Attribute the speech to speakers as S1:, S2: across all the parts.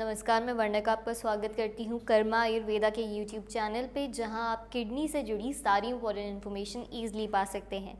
S1: नमस्कार मैं वर्णक आपका स्वागत करती हूँ कर्मा आयुर्वेदा के यूट्यूब चैनल पे जहाँ आप किडनी से जुड़ी सारी इम्पोर्टेंट इन्फॉर्मेशन ईजिली पा सकते हैं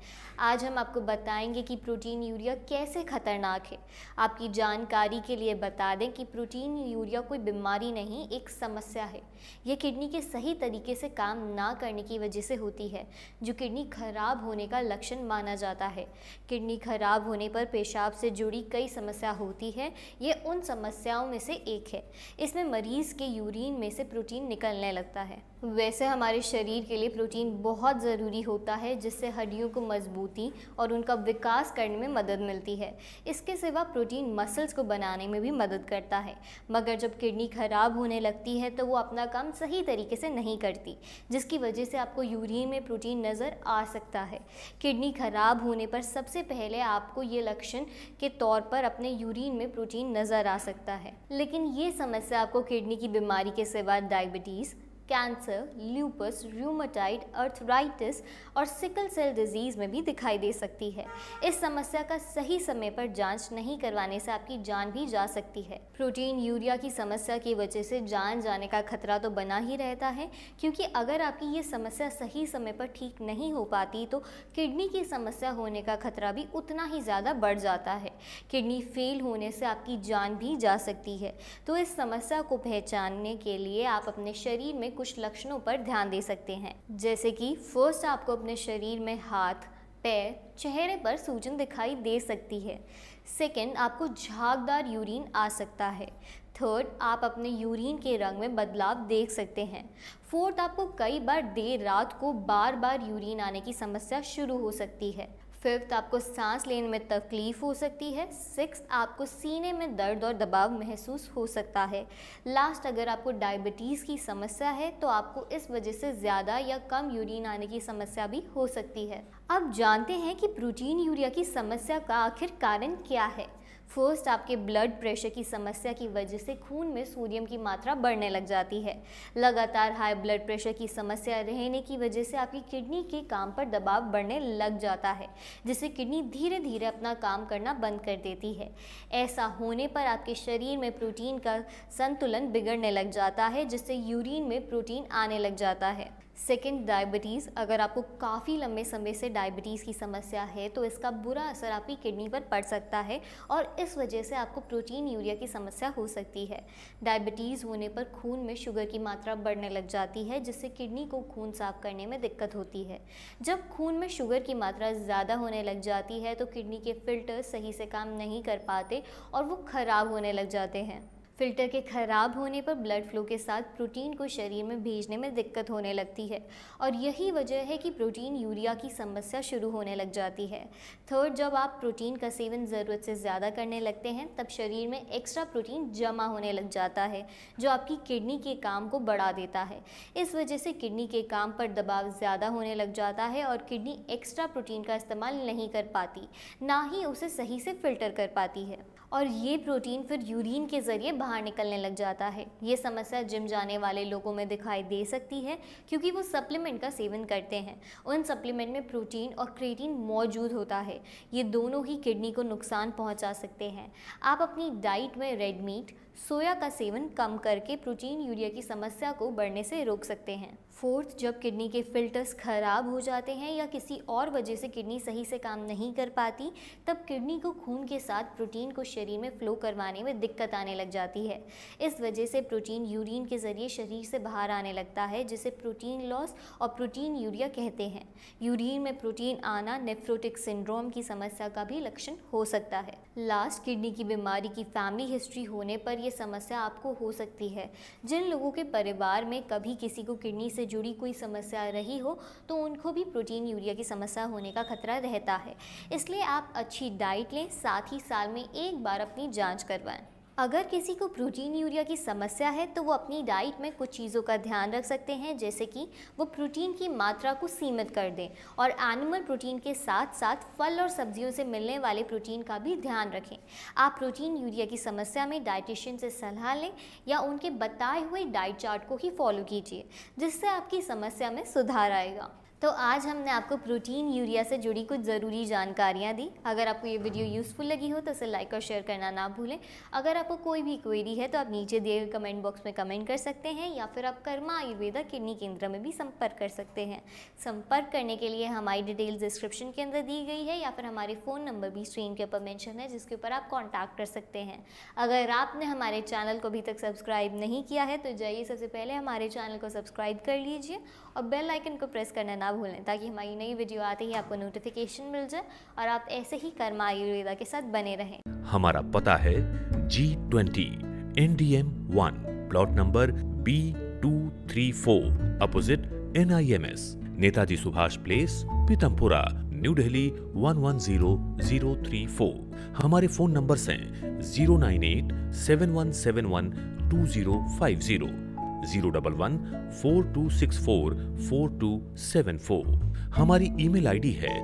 S1: आज हम आपको बताएंगे कि प्रोटीन यूरिया कैसे खतरनाक है आपकी जानकारी के लिए बता दें कि प्रोटीन यूरिया कोई बीमारी नहीं एक समस्या है यह किडनी के सही तरीके से काम ना करने की वजह से होती है जो किडनी खराब होने का लक्षण माना जाता है किडनी खराब होने पर पेशाब से जुड़ी कई समस्या होती है ये उन समस्याओं में से एक है इसमें मरीज़ के यूरिन में से प्रोटीन निकलने लगता है वैसे हमारे शरीर के लिए प्रोटीन बहुत ज़रूरी होता है जिससे हड्डियों को मजबूती और उनका विकास करने में मदद मिलती है इसके सिवा प्रोटीन मसल्स को बनाने में भी मदद करता है मगर जब किडनी ख़राब होने लगती है तो वो अपना काम सही तरीके से नहीं करती जिसकी वजह से आपको यूरिन में प्रोटीन नज़र आ सकता है किडनी ख़राब होने पर सबसे पहले आपको ये लक्षण के तौर पर अपने यूरिन में प्रोटीन नज़र आ सकता है लेकिन ये समस्या आपको किडनी की बीमारी के सिवा diabetes cancer lupus rheumatoid arthritis और सिकल सेल डिजीज़ में भी दिखाई दे सकती है इस समस्या का सही समय पर जांच नहीं करवाने से आपकी जान भी जा सकती है प्रोटीन यूरिया की समस्या की वजह से जान जाने का खतरा तो बना ही रहता है क्योंकि अगर आपकी ये समस्या सही समय पर ठीक नहीं हो पाती तो किडनी की समस्या होने का खतरा भी उतना ही ज़्यादा बढ़ जाता है किडनी फेल होने से आपकी जान भी जा सकती है तो इस समस्या को पहचानने के लिए आप अपने शरीर में कुछ लक्षणों पर ध्यान दे सकते हैं जैसे कि फर्स्ट आपको अपने शरीर में हाथ पैर चेहरे पर सूजन दिखाई दे सकती है सेकेंड आपको झागदार यूरिन आ सकता है थर्ड आप अपने यूरिन के रंग में बदलाव देख सकते हैं फोर्थ आपको कई बार देर रात को बार बार यूरिन आने की समस्या शुरू हो सकती है फिफ्थ आपको सांस लेने में तकलीफ़ हो सकती है सिक्स आपको सीने में दर्द और दबाव महसूस हो सकता है लास्ट अगर आपको डायबिटीज़ की समस्या है तो आपको इस वजह से ज़्यादा या कम यूरिन आने की समस्या भी हो सकती है अब जानते हैं कि प्रोटीन यूरिया की समस्या का आखिर कारण क्या है फर्स्ट आपके ब्लड प्रेशर की समस्या की वजह से खून में सोडियम की मात्रा बढ़ने लग जाती है लगातार हाई ब्लड प्रेशर की समस्या रहने की वजह से आपकी किडनी के काम पर दबाव बढ़ने लग जाता है जिससे किडनी धीरे धीरे अपना काम करना बंद कर देती है ऐसा होने पर आपके शरीर में प्रोटीन का संतुलन बिगड़ने लग जाता है जिससे यूरिन में प्रोटीन आने लग जाता है सेकेंड डायबिटीज़ अगर आपको काफ़ी लंबे समय से डायबिटीज़ की समस्या है तो इसका बुरा असर आपकी किडनी पर पड़ सकता है और इस वजह से आपको प्रोटीन यूरिया की समस्या हो सकती है डायबिटीज़ होने पर खून में शुगर की मात्रा बढ़ने लग जाती है जिससे किडनी को खून साफ करने में दिक्कत होती है जब खून में शुगर की मात्रा ज़्यादा होने लग जाती है तो किडनी के फिल्टर सही से काम नहीं कर पाते और वो ख़राब होने लग जाते हैं फिल्टर के ख़राब होने पर ब्लड फ्लो के साथ प्रोटीन को शरीर में भेजने में दिक्कत होने लगती है और यही वजह है कि प्रोटीन यूरिया की समस्या शुरू होने लग जाती है थर्ड जब आप प्रोटीन का सेवन ज़रूरत से ज़्यादा करने लगते हैं तब शरीर में एक्स्ट्रा प्रोटीन जमा होने लग जाता है जो आपकी किडनी के काम को बढ़ा देता है इस वजह से किडनी के काम पर दबाव ज़्यादा होने लग जाता है और किडनी एक्स्ट्रा प्रोटीन का इस्तेमाल नहीं कर पाती ना ही उसे सही से फिल्टर कर पाती है और ये प्रोटीन फिर यूरिन के ज़रिए बाहर निकलने लग जाता है ये समस्या जिम जाने वाले लोगों में दिखाई दे सकती है क्योंकि वो सप्लीमेंट का सेवन करते हैं उन सप्लीमेंट में प्रोटीन और क्रेटीन मौजूद होता है ये दोनों ही किडनी को नुकसान पहुँचा सकते हैं आप अपनी डाइट में रेड मीट सोया का सेवन कम करके प्रोटीन यूरिया की समस्या को बढ़ने से रोक सकते हैं फोर्थ जब किडनी के फिल्टर्स खराब हो जाते हैं या किसी और वजह से किडनी सही से काम नहीं कर पाती तब किडनी को खून के साथ प्रोटीन को शरीर में फ्लो करवाने में दिक्कत आने लग जाती है इस वजह से प्रोटीन यूरिन के ज़रिए शरीर से बाहर आने लगता है जिसे प्रोटीन लॉस और प्रोटीन यूरिया कहते हैं यूरिन में प्रोटीन आना नेफ्रोटिक सिंड्रोम की समस्या का भी लक्षण हो सकता है लास्ट किडनी की बीमारी की फैमिली हिस्ट्री होने पर यह समस्या आपको हो सकती है जिन लोगों के परिवार में कभी किसी को किडनी से जुड़ी कोई समस्या रही हो तो उनको भी प्रोटीन यूरिया की समस्या होने का खतरा रहता है इसलिए आप अच्छी डाइट लें साथ ही साल में एक बार अपनी जाँच करवाएँ अगर किसी को प्रोटीन यूरिया की समस्या है तो वो अपनी डाइट में कुछ चीज़ों का ध्यान रख सकते हैं जैसे कि वो प्रोटीन की मात्रा को सीमित कर दें और एनिमल प्रोटीन के साथ साथ फल और सब्जियों से मिलने वाले प्रोटीन का भी ध्यान रखें आप प्रोटीन यूरिया की समस्या में डाइटिशियन से सलाह लें या उनके बताए हुए डाइट चार्ट को ही फॉलो कीजिए जिससे आपकी समस्या में सुधार आएगा तो आज हमने आपको प्रोटीन यूरिया से जुड़ी कुछ ज़रूरी जानकारियाँ दी अगर आपको ये वीडियो यूज़फुल लगी हो तो इसे लाइक और शेयर करना ना भूलें अगर आपको कोई भी क्वेरी है तो आप नीचे दिए कमेंट बॉक्स में कमेंट कर सकते हैं या फिर आप कर्मा आयुर्वेदा किडनी केंद्र में भी संपर्क कर सकते हैं संपर्क करने के लिए हमारी डिटेल्स डिस्क्रिप्शन के अंदर दी गई है या फिर हमारे फ़ोन नंबर भी स्क्रीन के ऊपर मैंशन है जिसके ऊपर आप कॉन्टैक्ट कर सकते हैं अगर आपने हमारे चैनल को अभी तक सब्सक्राइब नहीं किया है तो जाइए सबसे पहले हमारे चैनल को सब्सक्राइब कर लीजिए और बेल आइकन को प्रेस करना ना ना भूलें ताकि हमारी नई वीडियो आते ही आपको नोटिफिकेशन मिल जाए और आप ऐसे ही कर्म आयुर्वेदा के साथ बने रहें
S2: हमारा पता है G twenty N D M one plot number B two three four opposite N I M S Netaji Subhash place Pitampura new Delhi one one zero zero three four हमारे फोन नंबर्स हैं zero zero nine eight seven seven one one two five zero zero double one four two six four four two seven four हमारी email ID है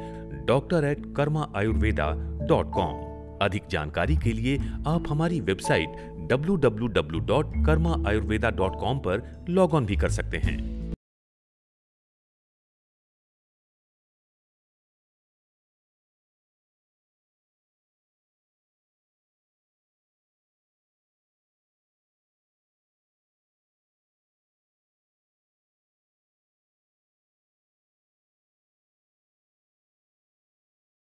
S2: doctor at Karma Ayurveda dot com अधिक जानकारी के लिए आप हमारी website dot dot Karma Ayurveda com पर log on भी कर सकते हैं